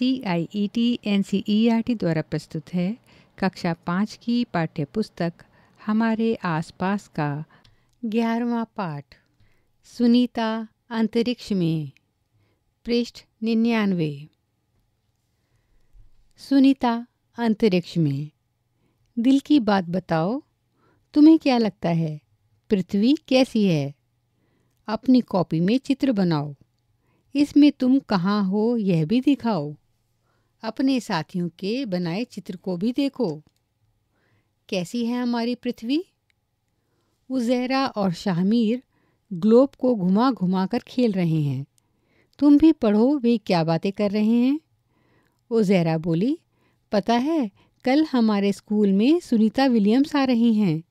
C I E T N C E R T द्वारा प्रस्तुत है कक्षा पाँच की पाठ्य पुस्तक हमारे आसपास का ग्यारहवा पाठ सुनीता अंतरिक्ष में पृष्ठ निन्यानवे सुनीता अंतरिक्ष में दिल की बात बताओ तुम्हें क्या लगता है पृथ्वी कैसी है अपनी कॉपी में चित्र बनाओ इसमें तुम कहाँ हो यह भी दिखाओ अपने साथियों के बनाए चित्र को भी देखो कैसी है हमारी पृथ्वी उजैरा और शाहमीर ग्लोब को घुमा घुमा कर खेल रहे हैं तुम भी पढ़ो वे क्या बातें कर रहे हैं उजैरा बोली पता है कल हमारे स्कूल में सुनीता विलियम्स आ रही हैं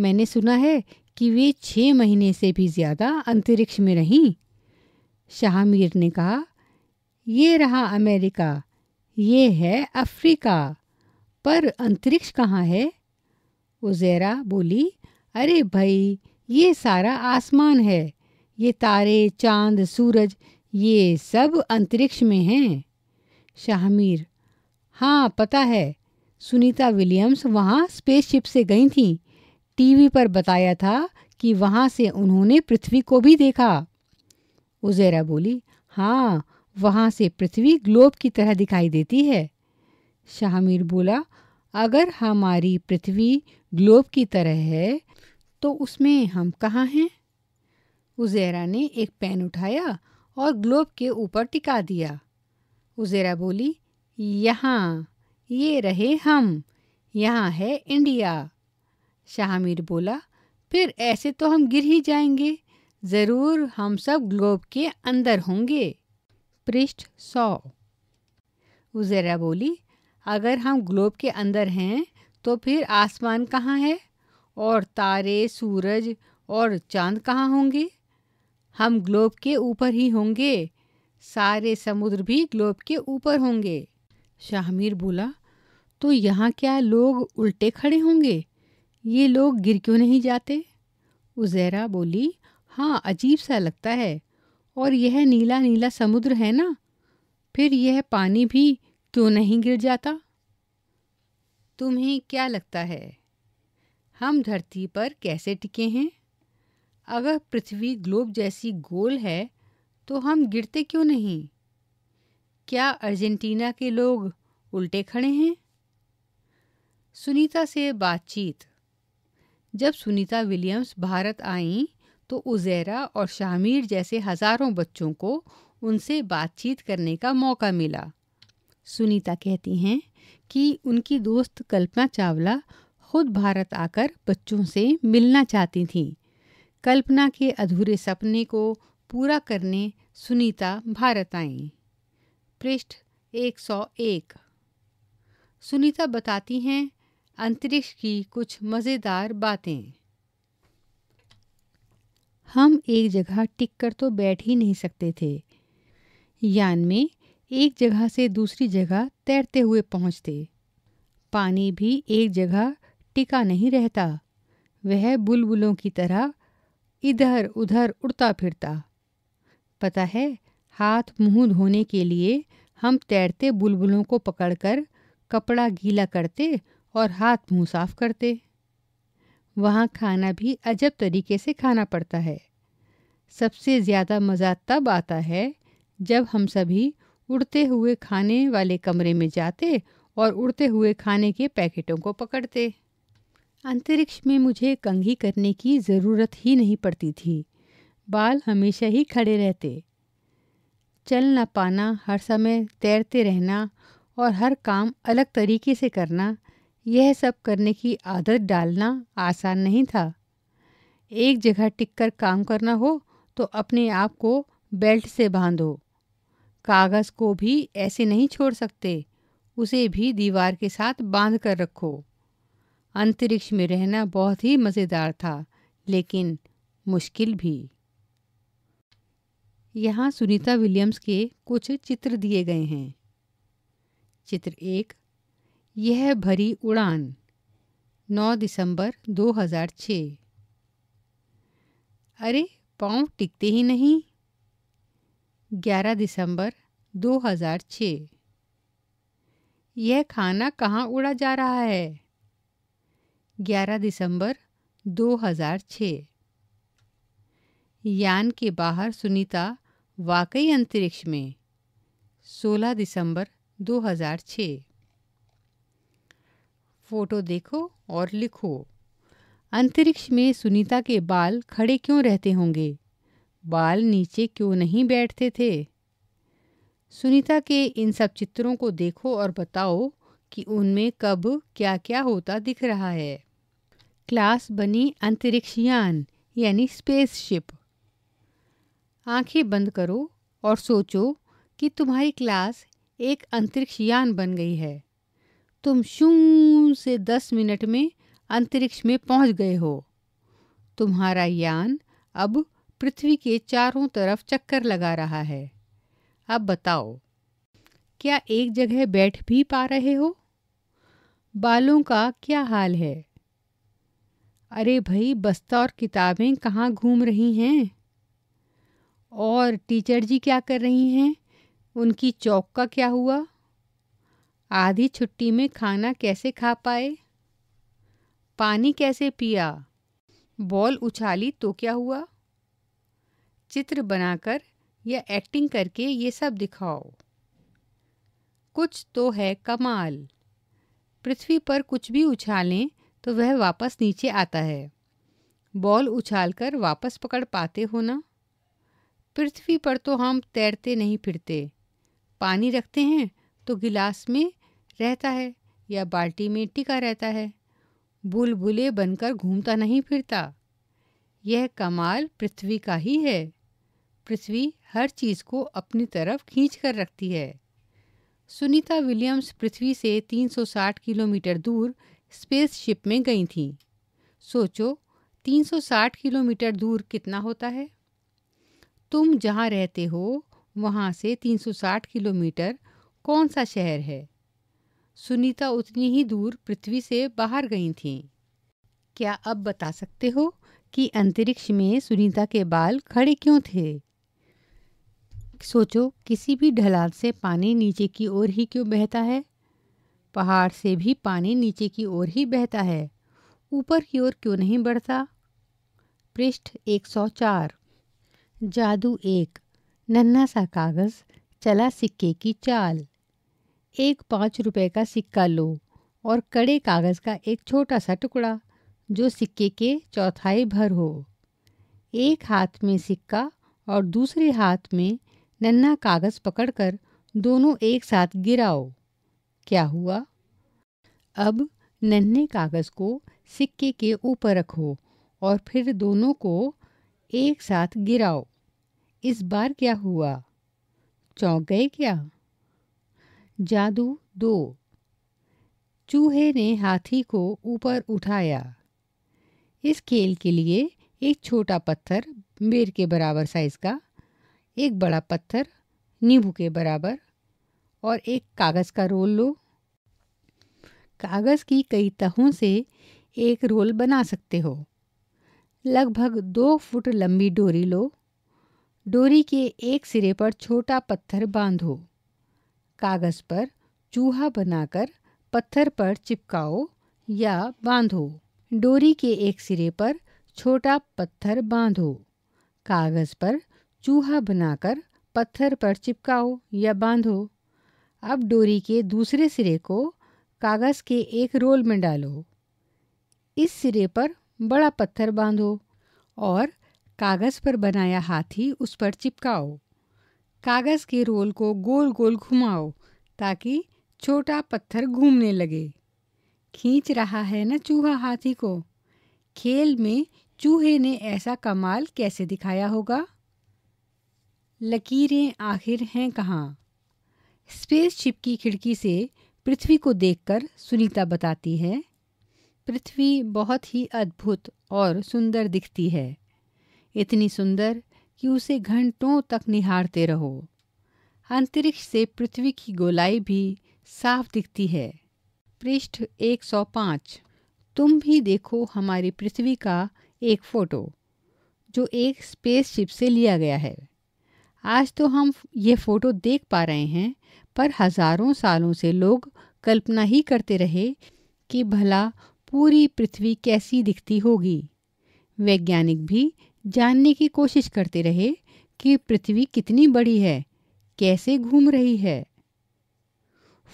मैंने सुना है कि वे छः महीने से भी ज़्यादा अंतरिक्ष में रहीं शाहमीर ने कहा ये रहा अमेरिका ये है अफ्रीका पर अंतरिक्ष कहाँ है उज़ैरा बोली अरे भाई ये सारा आसमान है ये तारे चांद सूरज ये सब अंतरिक्ष में हैं शाहमीर हाँ पता है सुनीता विलियम्स वहाँ स्पेसशिप से गई थी टीवी पर बताया था कि वहाँ से उन्होंने पृथ्वी को भी देखा उज़ैरा बोली हाँ वहाँ से पृथ्वी ग्लोब की तरह दिखाई देती है शाहमीर बोला अगर हमारी पृथ्वी ग्लोब की तरह है तो उसमें हम कहाँ हैं उज़ैरा ने एक पेन उठाया और ग्लोब के ऊपर टिका दिया उज़ैरा बोली यहाँ ये रहे हम यहाँ है इंडिया शाहमीर बोला फिर ऐसे तो हम गिर ही जाएंगे ज़रूर हम सब ग्लोब के अंदर होंगे पृष्ठ सौ उज़ेरा बोली अगर हम ग्लोब के अंदर हैं तो फिर आसमान कहाँ है और तारे सूरज और चांद कहाँ होंगे हम ग्लोब के ऊपर ही होंगे सारे समुद्र भी ग्लोब के ऊपर होंगे शाहमीर बोला तो यहाँ क्या लोग उल्टे खड़े होंगे ये लोग गिर क्यों नहीं जाते उज़ैरा बोली हाँ अजीब सा लगता है और यह नीला नीला समुद्र है ना फिर यह पानी भी क्यों नहीं गिर जाता तुम्हें क्या लगता है हम धरती पर कैसे टिके हैं अगर पृथ्वी ग्लोब जैसी गोल है तो हम गिरते क्यों नहीं क्या अर्जेंटीना के लोग उल्टे खड़े हैं सुनीता से बातचीत जब सुनीता विलियम्स भारत आईं तो उज़ैरा और शामिर जैसे हज़ारों बच्चों को उनसे बातचीत करने का मौका मिला सुनीता कहती हैं कि उनकी दोस्त कल्पना चावला खुद भारत आकर बच्चों से मिलना चाहती थीं कल्पना के अधूरे सपने को पूरा करने सुनीता भारत आईं पृष्ठ 101 सुनीता बताती हैं अंतरिक्ष की कुछ मज़ेदार बातें हम एक जगह टिक कर तो बैठ ही नहीं सकते थे यान में एक जगह से दूसरी जगह तैरते हुए पहुंचते पानी भी एक जगह टिका नहीं रहता वह बुलबुलों की तरह इधर उधर उड़ता फिरता पता है हाथ मुंह धोने के लिए हम तैरते बुलबुलों को पकड़कर कपड़ा गीला करते और हाथ मुंह साफ करते वहाँ खाना भी अजब तरीके से खाना पड़ता है सबसे ज़्यादा मज़ा तब आता है जब हम सभी उड़ते हुए खाने वाले कमरे में जाते और उड़ते हुए खाने के पैकेटों को पकड़ते अंतरिक्ष में मुझे कंघी करने की ज़रूरत ही नहीं पड़ती थी बाल हमेशा ही खड़े रहते चल ना पाना हर समय तैरते रहना और हर काम अलग तरीके से करना यह सब करने की आदत डालना आसान नहीं था एक जगह टिक कर काम करना हो तो अपने आप को बेल्ट से बांधो कागज़ को भी ऐसे नहीं छोड़ सकते उसे भी दीवार के साथ बांध कर रखो अंतरिक्ष में रहना बहुत ही मज़ेदार था लेकिन मुश्किल भी यहाँ सुनीता विलियम्स के कुछ चित्र दिए गए हैं चित्र एक यह भरी उड़ान 9 दिसंबर 2006 अरे पाँव टिकते ही नहीं 11 दिसंबर 2006 यह खाना कहाँ उड़ा जा रहा है 11 दिसंबर 2006 यान के बाहर सुनीता वाकई अंतरिक्ष में 16 दिसंबर 2006 फोटो देखो और लिखो अंतरिक्ष में सुनीता के बाल खड़े क्यों रहते होंगे बाल नीचे क्यों नहीं बैठते थे सुनीता के इन सब चित्रों को देखो और बताओ कि उनमें कब क्या क्या होता दिख रहा है क्लास बनी अंतरिक्षयान यानी स्पेसशिप आंखें बंद करो और सोचो कि तुम्हारी क्लास एक अंतरिक्षयान बन गई है तुम शू से दस मिनट में अंतरिक्ष में पहुंच गए हो तुम्हारा यान अब पृथ्वी के चारों तरफ चक्कर लगा रहा है अब बताओ क्या एक जगह बैठ भी पा रहे हो बालों का क्या हाल है अरे भाई बस्ता और किताबें कहाँ घूम रही हैं और टीचर जी क्या कर रही हैं उनकी चौक का क्या हुआ आधी छुट्टी में खाना कैसे खा पाए पानी कैसे पिया बॉल उछाली तो क्या हुआ चित्र बनाकर या एक्टिंग करके ये सब दिखाओ कुछ तो है कमाल पृथ्वी पर कुछ भी उछालें तो वह वापस नीचे आता है बॉल उछालकर वापस पकड़ पाते हो ना पृथ्वी पर तो हम तैरते नहीं फिरते पानी रखते हैं तो गिलास में रहता है या बाल्टी में टिका रहता है बुलबुले बनकर घूमता नहीं फिरता यह कमाल पृथ्वी का ही है पृथ्वी हर चीज़ को अपनी तरफ खींच कर रखती है सुनीता विलियम्स पृथ्वी से 360 किलोमीटर दूर स्पेसशिप में गई थी सोचो 360 किलोमीटर दूर कितना होता है तुम जहाँ रहते हो वहाँ से 360 किलोमीटर कौन सा शहर है सुनीता उतनी ही दूर पृथ्वी से बाहर गई थीं क्या अब बता सकते हो कि अंतरिक्ष में सुनीता के बाल खड़े क्यों थे सोचो किसी भी ढलान से पानी नीचे की ओर ही क्यों बहता है पहाड़ से भी पानी नीचे की ओर ही बहता है ऊपर की ओर क्यों नहीं बढ़ता पृष्ठ 104 जादू एक नन्हा सा कागज़ चला सिक्के की चाल एक पाँच रुपए का सिक्का लो और कड़े कागज़ का एक छोटा सा टुकड़ा जो सिक्के के चौथाई भर हो एक हाथ में सिक्का और दूसरे हाथ में नन्हा कागज़ पकड़कर दोनों एक साथ गिराओ क्या हुआ अब नन्हे कागज़ को सिक्के के ऊपर रखो और फिर दोनों को एक साथ गिराओ इस बार क्या हुआ चौंक गए क्या जादू दो चूहे ने हाथी को ऊपर उठाया इस खेल के लिए एक छोटा पत्थर बेर के बराबर साइज का एक बड़ा पत्थर नींबू के बराबर और एक कागज़ का रोल लो कागज़ की कई तहों से एक रोल बना सकते हो लगभग दो फुट लंबी डोरी लो डोरी के एक सिरे पर छोटा पत्थर बांधो कागज़ पर चूहा बनाकर पत्थर पर चिपकाओ या बांधो डोरी के एक सिरे पर छोटा पत्थर बांधो कागज़ पर चूहा बनाकर पत्थर पर चिपकाओ या बांधो अब डोरी के दूसरे सिरे को कागज़ के एक रोल में डालो इस सिरे पर बड़ा पत्थर बांधो और कागज़ पर बनाया हाथी उस पर चिपकाओ कागज़ के रोल को गोल गोल घुमाओ ताकि छोटा पत्थर घूमने लगे खींच रहा है ना चूहा हाथी को खेल में चूहे ने ऐसा कमाल कैसे दिखाया होगा लकीरें आखिर हैं कहाँ स्पेसशिप की खिड़की से पृथ्वी को देखकर सुनीता बताती है पृथ्वी बहुत ही अद्भुत और सुंदर दिखती है इतनी सुंदर कि उसे घंटों तक निहारते रहो अंतरिक्ष से पृथ्वी की गोलाई भी साफ दिखती है पृष्ठ 105 तुम भी देखो हमारी पृथ्वी का एक फ़ोटो जो एक स्पेसशिप से लिया गया है आज तो हम ये फ़ोटो देख पा रहे हैं पर हज़ारों सालों से लोग कल्पना ही करते रहे कि भला पूरी पृथ्वी कैसी दिखती होगी वैज्ञानिक भी जानने की कोशिश करते रहे कि पृथ्वी कितनी बड़ी है कैसे घूम रही है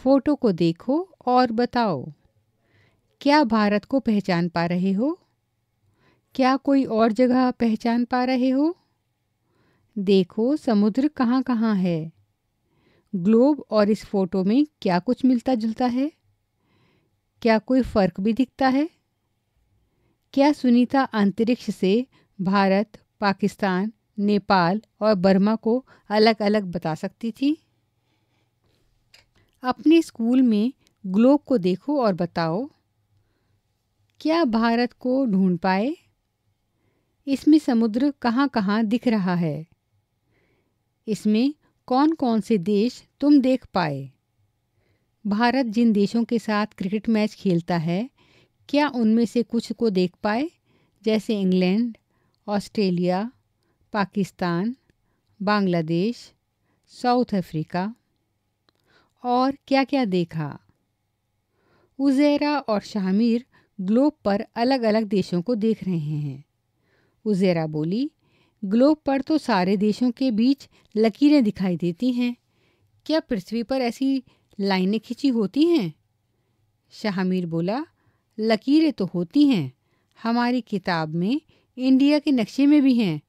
फोटो को देखो और बताओ क्या भारत को पहचान पा रहे हो क्या कोई और जगह पहचान पा रहे हो देखो समुद्र कहाँ कहाँ है ग्लोब और इस फोटो में क्या कुछ मिलता जुलता है क्या कोई फ़र्क भी दिखता है क्या सुनीता अंतरिक्ष से भारत पाकिस्तान नेपाल और बर्मा को अलग अलग बता सकती थी अपने स्कूल में ग्लोब को देखो और बताओ क्या भारत को ढूंढ पाए इसमें समुद्र कहाँ कहाँ दिख रहा है इसमें कौन कौन से देश तुम देख पाए भारत जिन देशों के साथ क्रिकेट मैच खेलता है क्या उनमें से कुछ को देख पाए जैसे England Australia Pakistan Bangladesh South Africa और क्या क्या देखा उज़ैरा और शाहमीर ग्लोब पर अलग अलग देशों को देख रहे हैं उज़ैरा बोली ग्लोब पर तो सारे देशों के बीच लकीरें दिखाई देती हैं क्या पृथ्वी पर ऐसी लाइनें खिंची होती हैं शाहमीर बोला लकीरें तो होती हैं हमारी किताब में इंडिया के नक्शे में भी हैं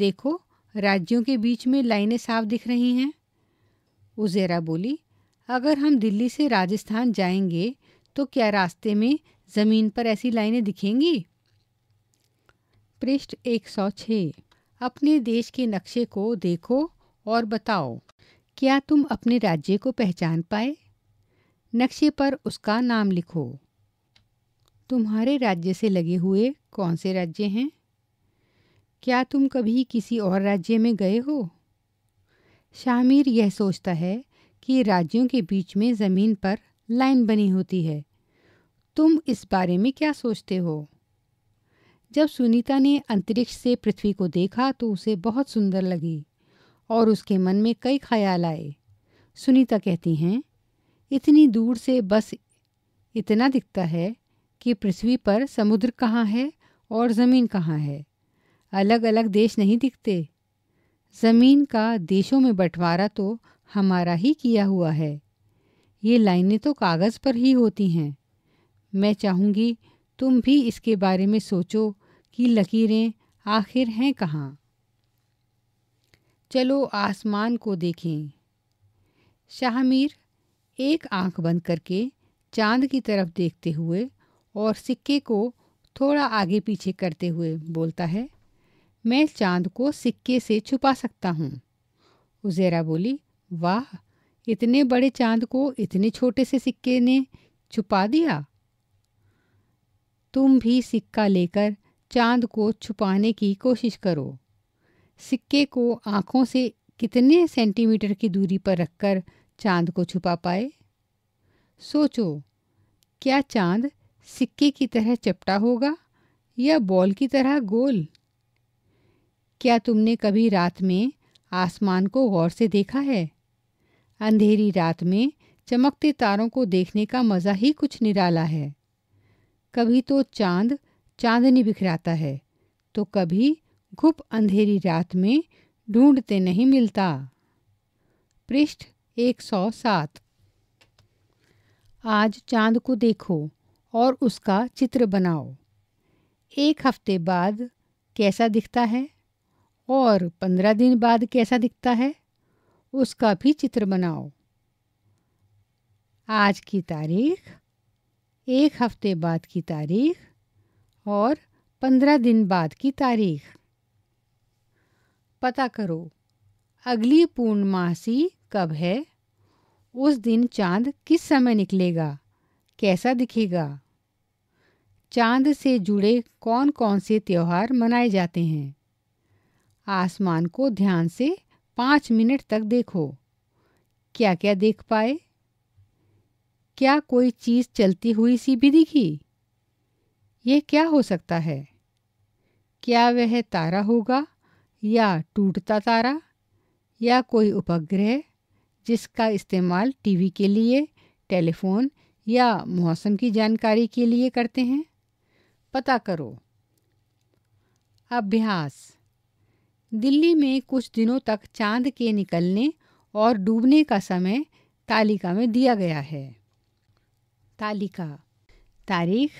देखो राज्यों के बीच में लाइनें साफ दिख रही हैं उजेरा बोली अगर हम दिल्ली से राजस्थान जाएंगे तो क्या रास्ते में ज़मीन पर ऐसी लाइनें दिखेंगी पृष्ठ 106 अपने देश के नक्शे को देखो और बताओ क्या तुम अपने राज्य को पहचान पाए नक्शे पर उसका नाम लिखो तुम्हारे राज्य से लगे हुए कौन से राज्य हैं क्या तुम कभी किसी और राज्य में गए हो शामिर यह सोचता है कि राज्यों के बीच में ज़मीन पर लाइन बनी होती है तुम इस बारे में क्या सोचते हो जब सुनीता ने अंतरिक्ष से पृथ्वी को देखा तो उसे बहुत सुंदर लगी और उसके मन में कई ख्याल आए सुनीता कहती हैं इतनी दूर से बस इतना दिखता है कि पृथ्वी पर समुद्र कहाँ है और ज़मीन कहाँ है अलग अलग देश नहीं दिखते ज़मीन का देशों में बंटवारा तो हमारा ही किया हुआ है ये लाइनें तो कागज़ पर ही होती हैं मैं चाहूँगी तुम भी इसके बारे में सोचो कि लकीरें आखिर हैं कहाँ चलो आसमान को देखें शाहमीर एक आंख बंद करके चांद की तरफ देखते हुए और सिक्के को थोड़ा आगे पीछे करते हुए बोलता है मैं चांद को सिक्के से छुपा सकता हूँ उजेरा बोली वाह इतने बड़े चांद को इतने छोटे से सिक्के ने छुपा दिया तुम भी सिक्का लेकर चांद को छुपाने की कोशिश करो सिक्के को आँखों से कितने सेंटीमीटर की दूरी पर रखकर चांद को छुपा पाए सोचो क्या चांद सिक्के की तरह चपटा होगा या बॉल की तरह गोल क्या तुमने कभी रात में आसमान को गौर से देखा है अंधेरी रात में चमकते तारों को देखने का मज़ा ही कुछ निराला है कभी तो चांद चांदनी बिखराता है तो कभी घुप अंधेरी रात में ढूंढते नहीं मिलता पृष्ठ 107 आज चांद को देखो और उसका चित्र बनाओ एक हफ्ते बाद कैसा दिखता है और पंद्रह दिन बाद कैसा दिखता है उसका भी चित्र बनाओ आज की तारीख एक हफ्ते बाद की तारीख और पंद्रह दिन बाद की तारीख पता करो अगली पूर्णमासी कब है उस दिन चांद किस समय निकलेगा कैसा दिखेगा चांद से जुड़े कौन कौन से त्यौहार मनाए जाते हैं आसमान को ध्यान से पाँच मिनट तक देखो क्या क्या देख पाए क्या कोई चीज़ चलती हुई सी भी दिखी यह क्या हो सकता है क्या वह तारा होगा या टूटता तारा या कोई उपग्रह जिसका इस्तेमाल टीवी के लिए टेलीफोन या मौसम की जानकारी के लिए करते हैं पता करो अभ्यास दिल्ली में कुछ दिनों तक चांद के निकलने और डूबने का समय तालिका में दिया गया है तालिका तारीख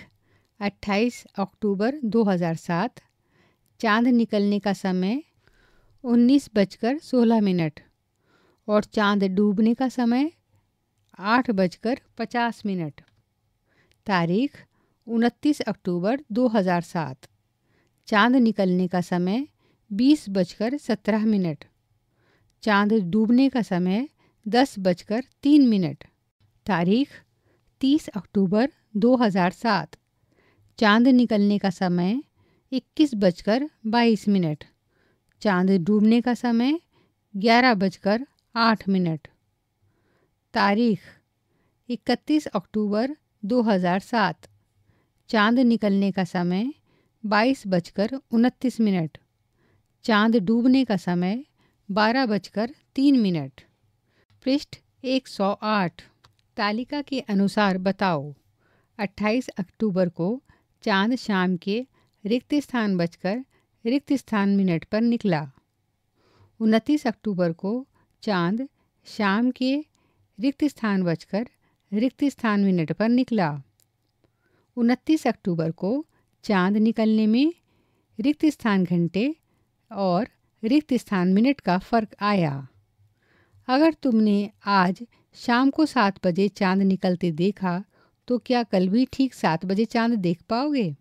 28 अक्टूबर 2007 चांद निकलने का समय उन्नीस बजकर सोलह मिनट और चांद डूबने का समय आठ बजकर पचास मिनट तारीख उनतीस अक्टूबर 2007 चांद निकलने का समय बीस बजकर सत्रह मिनट चांद डूबने का समय दस बजकर तीन मिनट तारीख तीस अक्टूबर दो हज़ार सात चांद निकलने का समय इक्कीस बजकर बाईस मिनट चांद डूबने का समय ग्यारह बजकर आठ मिनट तारीख इकतीस अक्टूबर दो हज़ार सात चांद निकलने का समय बाईस बजकर उनतीस मिनट चांद डूबने का समय बारह बजकर तीन मिनट पृष्ठ 108 तालिका के अनुसार बताओ 28 अक्टूबर को चांद शाम के रिक्त स्थान बजकर रिक्त स्थान मिनट पर निकला 29 अक्टूबर को चांद शाम के रिक्त स्थान बजकर रिक्त स्थान मिनट पर निकला 29 अक्टूबर को चांद निकलने में रिक्त स्थान घंटे और रिक्त स्थान मिनट का फर्क आया अगर तुमने आज शाम को सात बजे चांद निकलते देखा तो क्या कल भी ठीक सात बजे चांद देख पाओगे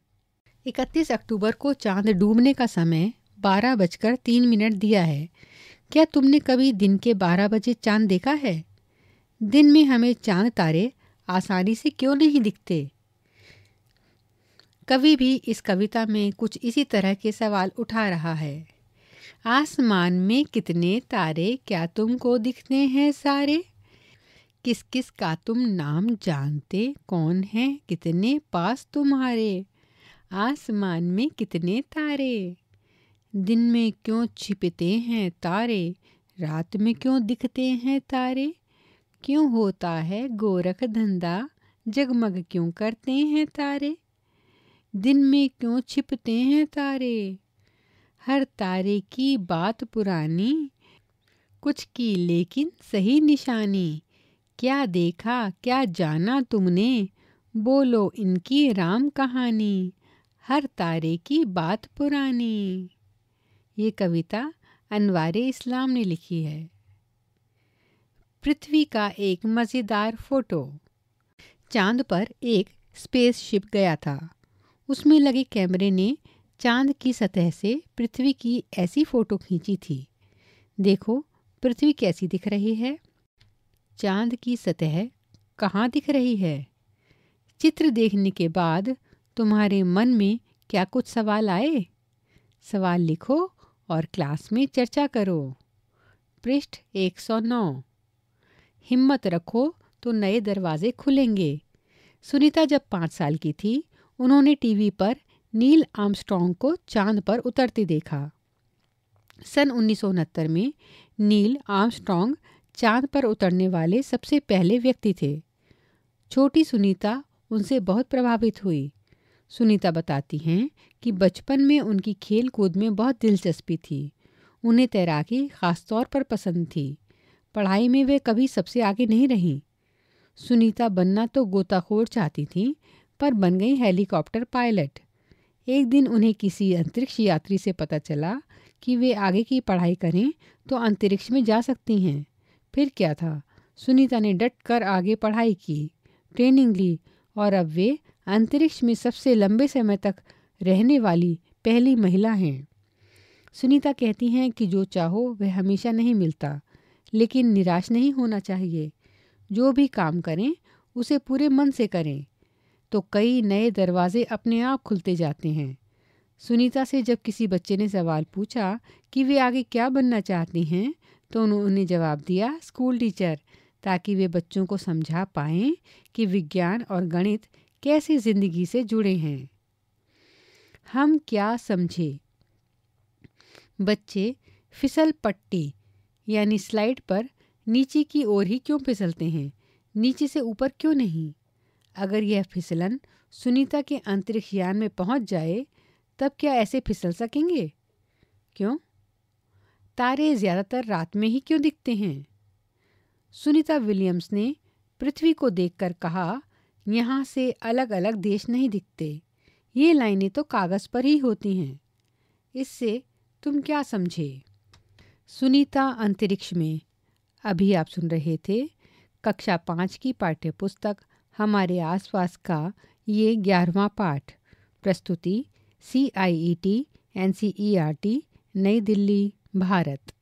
31 अक्टूबर को चांद डूबने का समय बारह बजकर तीन मिनट दिया है क्या तुमने कभी दिन के बारह बजे चांद देखा है दिन में हमें चांद तारे आसानी से क्यों नहीं दिखते कवि भी इस कविता में कुछ इसी तरह के सवाल उठा रहा है आसमान में कितने तारे क्या तुमको दिखते हैं सारे किस किस का तुम नाम जानते कौन है कितने पास तुम्हारे आसमान में कितने तारे दिन में क्यों छिपते हैं तारे रात में क्यों दिखते हैं तारे क्यों होता है गोरख धंधा जगमग क्यों करते हैं तारे दिन में क्यों छिपते हैं तारे हर तारे की बात पुरानी कुछ की लेकिन सही निशानी क्या देखा क्या जाना तुमने बोलो इनकी राम कहानी हर तारे की बात पुरानी ये कविता अनवार इस्लाम ने लिखी है पृथ्वी का एक मज़ेदार फ़ोटो चांद पर एक स्पेसशिप गया था उसमें लगे कैमरे ने चांद की सतह से पृथ्वी की ऐसी फोटो खींची थी देखो पृथ्वी कैसी दिख रही है चांद की सतह कहाँ दिख रही है चित्र देखने के बाद तुम्हारे मन में क्या कुछ सवाल आए सवाल लिखो और क्लास में चर्चा करो पृष्ठ 109 हिम्मत रखो तो नए दरवाजे खुलेंगे सुनीता जब पाँच साल की थी उन्होंने टीवी पर नील आर्मस्ट्रॉन्ग को चांद पर उतरते देखा सन उन्नीस में नील आर्मस्ट्रॉन्ग चांद पर उतरने वाले सबसे पहले व्यक्ति थे छोटी सुनीता उनसे बहुत प्रभावित हुई सुनीता बताती हैं कि बचपन में उनकी खेल कूद में बहुत दिलचस्पी थी उन्हें तैराकी ख़ास तौर पर पसंद थी पढ़ाई में वे कभी सबसे आगे नहीं रहीं सुनीता बनना तो गोताखोर चाहती थीं पर बन गई हेलीकॉप्टर पायलट एक दिन उन्हें किसी अंतरिक्ष यात्री से पता चला कि वे आगे की पढ़ाई करें तो अंतरिक्ष में जा सकती हैं फिर क्या था सुनीता ने डट कर आगे पढ़ाई की ट्रेनिंग ली और अब वे अंतरिक्ष में सबसे लंबे समय तक रहने वाली पहली महिला हैं सुनीता कहती हैं कि जो चाहो वह हमेशा नहीं मिलता लेकिन निराश नहीं होना चाहिए जो भी काम करें उसे पूरे मन से करें तो कई नए दरवाजे अपने आप खुलते जाते हैं सुनीता से जब किसी बच्चे ने सवाल पूछा कि वे आगे क्या बनना चाहती हैं तो उन्होंने जवाब दिया स्कूल टीचर ताकि वे बच्चों को समझा पाएं कि विज्ञान और गणित कैसे ज़िंदगी से जुड़े हैं हम क्या समझे बच्चे फिसल पट्टी यानी स्लाइड पर नीचे की ओर ही क्यों फिसलते हैं नीचे से ऊपर क्यों नहीं अगर यह फिसलन सुनीता के अंतरिक्ष यान में पहुंच जाए तब क्या ऐसे फिसल सकेंगे क्यों तारे ज़्यादातर रात में ही क्यों दिखते हैं सुनीता विलियम्स ने पृथ्वी को देखकर कहा यहाँ से अलग अलग देश नहीं दिखते ये लाइनें तो कागज़ पर ही होती हैं इससे तुम क्या समझे सुनीता अंतरिक्ष में अभी आप सुन रहे थे कक्षा पाँच की पाठ्यपुस्तक हमारे आसपास का ये ग्यारहवा पाठ प्रस्तुति C I E T N C E R T Nai Delhi Bharat